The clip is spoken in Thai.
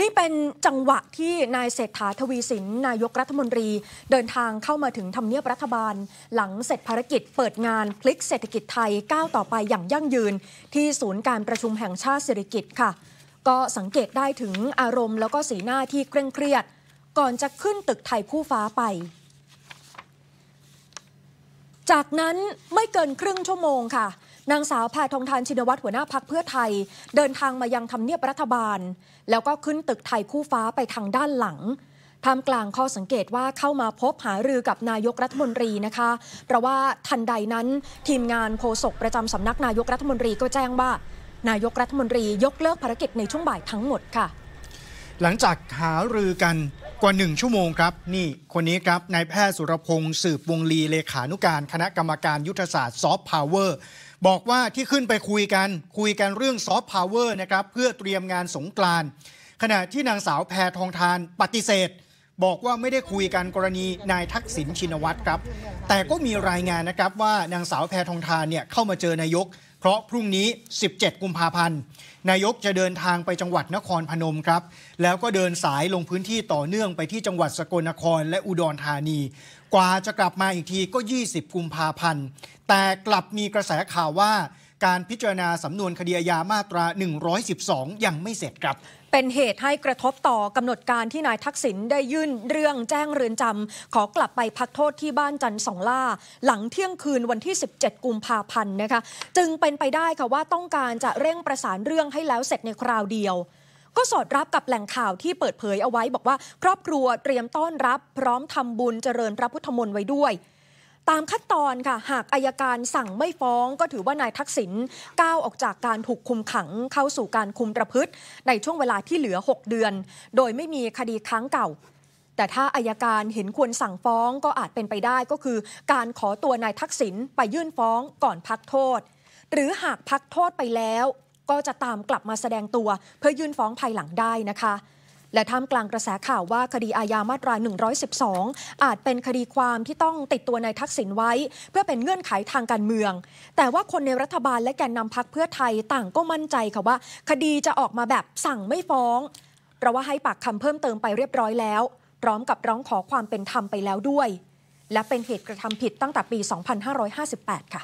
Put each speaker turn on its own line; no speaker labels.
นี่เป็นจังหวะที่นายเศรษฐาทวีสิน นายกรัฐมนตรีเดินทางเข้ามาถึงทำเนียบรัฐบาล หลังเสร็จภารกิจเปิดงานพลิกเศรษฐกิจไทย ก้าวต่อไปอย่างยั่งยืน ที่ศูนย์การประชุมแห่งชาติเศรษฐกิจค่ะ ก็สังเกตได้ถึงอารมณ์แล้วก็สีหน้าที่เคร่งเครียด ก่อนจะขึ้นตึกไทยคู่ฟ้าไป จากนั้นไม่เกินครึ่งชั่วโมงค่ะนางสาวแพทองทานชินวัตรหัวหน้าพักเพื่อไทย เดินทางมายังทำเนียบรัฐบาล แล้วก็ขึ้นตึกไทยคู่ฟ้าไปทางด้านหลัง ทำกลางข้อสังเกตว่าเข้ามาพบหารือกับนายกรัฐมนตรีนะคะเพราะว่าทันใดนั้น ทีมงานโฆษกประจำสำนักนายกรัฐมนตรีก็แจ้งว่านายกรัฐมนตรี ยกเลิกภารกิจในช่วงบ่ายทั้งหมดค่ะ
หลังจากหารือกันกว่าหนึ่งชั่วโมงครับนี่คนนี้ครับนายแพทย์สุรพงศ์สืบวงลีเลขานุการคณะกรรมการยุทธศาสตร์ซอฟต์พาวเวอร์บอกว่าที่ขึ้นไปคุยกันคุยกันเรื่องซอฟต์พาวเวอร์นะครับ เพื่อเตรียมงานสงกรานขณะที่นางสาวแพทองทานปฏิเสธ บอกว่าไม่ได้คุยกันกรณีนายทักษิณชินวัตรครับ แต่ก็มีรายงานนะครับว่านางสาวแพทองทานเนี่ยเข้ามาเจอนายกเพราะพรุ่งนี้ 17 กุมภาพันธ์ นายกจะเดินทางไปจังหวัดนครพนมครับ แล้วก็เดินสายลงพื้นที่ต่อเนื่องไปที่จังหวัดสกลนครและอุดรธานี กว่าจะกลับมาอีกทีก็ 20 กุมภาพันธ์ แต่กลับมีกระแสข่าวว่าการพิจารณาสำนวนคดีอาญามาตรา112 ยังไม่เสร็จครับ
เป็นเหตุให้กระทบต่อกำหนดการที่นายทักษิณได้ยื่นเรื่องแจ้งเรือนจำขอกลับไปพักโทษที่บ้านจันสองล่า หลังเที่ยงคืนวันที่ 17 กุมภาพันธ์นะคะ จึงเป็นไปได้ค่ะว่าต้องการจะเร่งประสานเรื่องให้แล้วเสร็จในคราวเดียว ก็สอดรับกับแหล่งข่าวที่เปิดเผยเอาไว้บอกว่า ครอบครัวเตรียมต้อนรับพร้อมทำบุญเจริญพระพุทธมนต์ไว้ด้วยตามขั้นตอนค่ะ หากอายการสั่งไม่ฟ้องก็ถือว่านายทักษิณก้าวออกจากการถูกคุมขังเข้าสู่การคุมประพฤติในช่วงเวลาที่เหลือ 6 เดือน โดยไม่มีคดีค้างเก่า แต่ถ้าอายการเห็นควรสั่งฟ้องก็อาจเป็นไปได้ก็คือ การขอตัวนายทักษิณไปยื่นฟ้องก่อนพักโทษ หรือหากพักโทษไปแล้ว ก็จะตามกลับมาแสดงตัว เพื่อยื่นฟ้องภายหลังได้นะคะและท่ามกลางกระแสข่าวว่าคดีอาญามาตรา 112 อาจเป็นคดีความที่ต้องติดตัวนายทักษิณไว้ เพื่อเป็นเงื่อนไขทางการเมือง แต่ว่าคนในรัฐบาลและแกนนำพักเพื่อไทยต่างก็มั่นใจค่ะว่า คดีจะออกมาแบบสั่งไม่ฟ้อง เพราะว่าให้ปากคำเพิ่มเติมไปเรียบร้อยแล้ว พร้อมกับร้องขอความเป็นธรรมไปแล้วด้วย และเป็นเหตุกระทำผิดตั้งแต่ปี2558ค่ะ